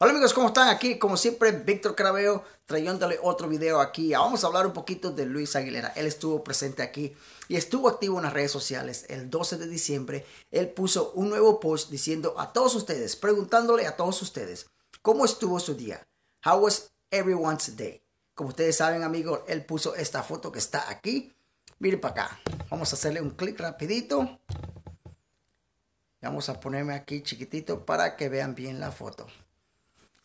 Hola amigos, ¿cómo están? Aquí como siempre Víctor Craveo trayéndole otro video aquí. Ah, vamos a hablar un poquito de Luis Aguilera. Él estuvo presente aquí y estuvo activo en las redes sociales el 12 de diciembre. Él puso un nuevo post diciendo a todos ustedes, preguntándole a todos ustedes, ¿cómo estuvo su día? How was everyone's day? Como ustedes saben amigos, él puso esta foto que está aquí. Miren para acá. Vamos a hacerle un clic rapidito. Vamos a ponerme aquí chiquitito para que vean bien la foto.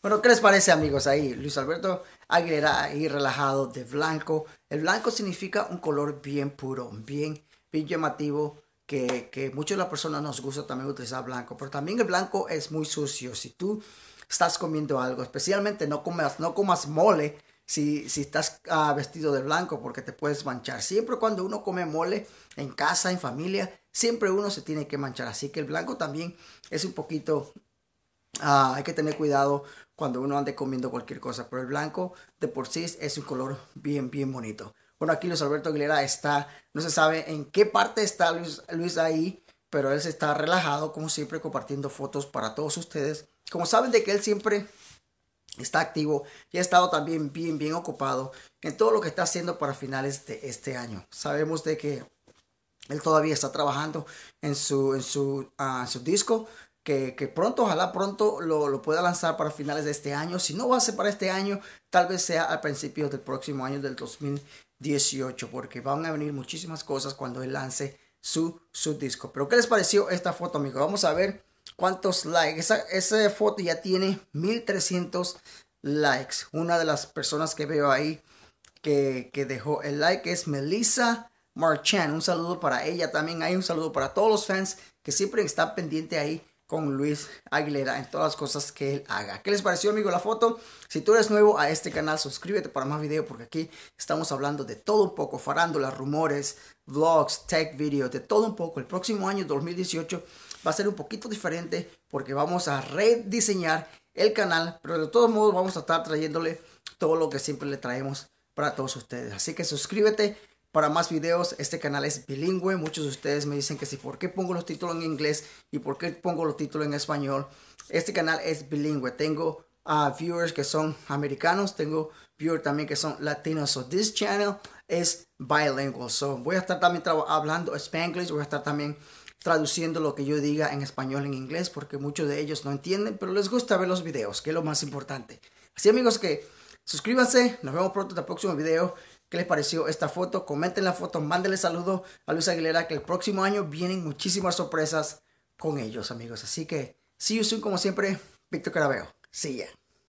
Bueno, ¿qué les parece amigos ahí? Luis Alberto Aguilera ahí relajado de blanco. El blanco significa un color bien puro, bien, bien llamativo, que, que muchas de las personas nos gusta también utilizar blanco, pero también el blanco es muy sucio. Si tú estás comiendo algo, especialmente no comas, no comas mole si, si estás ah, vestido de blanco porque te puedes manchar. Siempre cuando uno come mole en casa, en familia, siempre uno se tiene que manchar. Así que el blanco también es un poquito Ah, hay que tener cuidado cuando uno ande comiendo cualquier cosa, pero el blanco de por sí es un color bien, bien bonito. Bueno, aquí Luis Alberto Aguilera está, no se sabe en qué parte está Luis, Luis ahí, pero él se está relajado, como siempre, compartiendo fotos para todos ustedes. Como saben de que él siempre está activo y ha estado también bien, bien ocupado en todo lo que está haciendo para finales de este año. Sabemos de que él todavía está trabajando en su, en su, ah, su disco, que, pronto, ojalá pronto lo, pueda lanzar para finales de este año. Si no va a ser para este año, tal vez sea al principio del próximo año del 2018, porque van a venir muchísimas cosas cuando él lance su, su disco. Pero ¿qué les pareció esta foto, amigo? Vamos a ver cuántos likes. Esa, foto ya tiene 1300 likes. Una de las personas que veo ahí que, dejó el like es Melissa. Marchan, un saludo para ella también. Hay un saludo para todos los fans que siempre están pendientes ahí con Luis Aguilera en todas las cosas que él haga. ¿Qué les pareció, amigo, la foto? Si tú eres nuevo a este canal, suscríbete para más videos porque aquí estamos hablando de todo un poco, farándula, rumores, vlogs, tech videos, de todo un poco. El próximo año 2018 va a ser un poquito diferente porque vamos a rediseñar el canal, pero de todos modos vamos a estar trayéndole todo lo que siempre le traemos para todos ustedes. Así que suscríbete para más videos, este canal es bilingüe. Muchos de ustedes me dicen que sí, ¿por qué pongo los títulos en inglés y por qué pongo los títulos en español? Este canal es bilingüe. Tengo viewers que son americanos, tengo viewers también que son latinos. So this channel es bilingual. So voy a estar también hablando spanglish, voy a estar también traduciendo lo que yo diga en español en inglés porque muchos de ellos no entienden, pero les gusta ver los videos, que es lo más importante. Así amigos que Suscríbanse, nos vemos pronto en el próximo video. ¿Qué les pareció esta foto? Comenten la foto, mándenle saludo a Luis Aguilera, que el próximo año vienen muchísimas sorpresas con ellos, amigos. Así que, see you soon, como siempre, Víctor Carabeo. See ya.